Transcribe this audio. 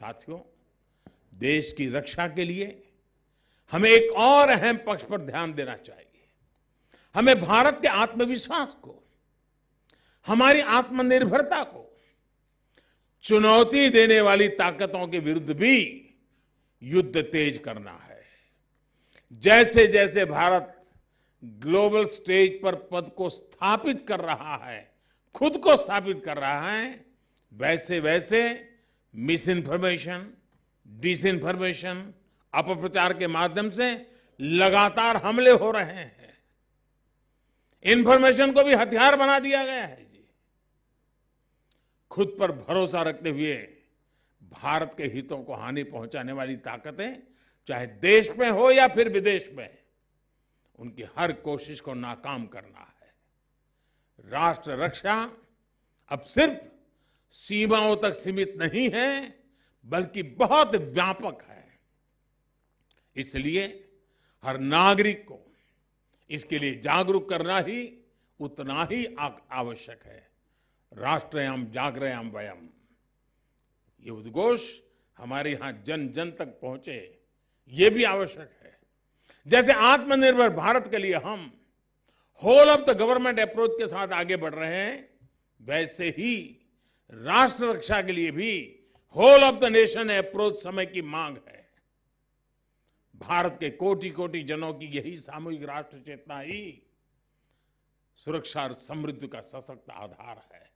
साथियों देश की रक्षा के लिए हमें एक और अहम पक्ष पर ध्यान देना चाहिए हमें भारत के आत्मविश्वास को हमारी आत्मनिर्भरता को चुनौती देने वाली ताकतों के विरुद्ध भी युद्ध तेज करना है जैसे जैसे भारत ग्लोबल स्टेज पर पद को स्थापित कर रहा है खुद को स्थापित कर रहा है वैसे वैसे मिस इन्फॉर्मेशन डिस इन्फॉर्मेशन अपप्रचार के माध्यम से लगातार हमले हो रहे हैं इन्फॉर्मेशन को भी हथियार बना दिया गया है जी खुद पर भरोसा रखते हुए भारत के हितों को हानि पहुंचाने वाली ताकतें चाहे देश में हो या फिर विदेश में उनकी हर कोशिश को नाकाम करना है राष्ट्र रक्षा अब सिर्फ सीमाओं तक सीमित नहीं है बल्कि बहुत व्यापक है इसलिए हर नागरिक को इसके लिए जागरूक करना ही उतना ही आवश्यक है राष्ट्रयाम जागरयाम वयम ये उद्घोष हमारे यहां जन जन तक पहुंचे ये भी आवश्यक है जैसे आत्मनिर्भर भारत के लिए हम whole of the government approach के साथ आगे बढ़ रहे हैं वैसे ही राष्ट्र रक्षा के लिए भी whole of the nation approach समय की मांग है भारत के कोटि कोटि जनों की यही सामूहिक राष्ट्र चेतना ही सुरक्षा और समृद्धि का सशक्त आधार है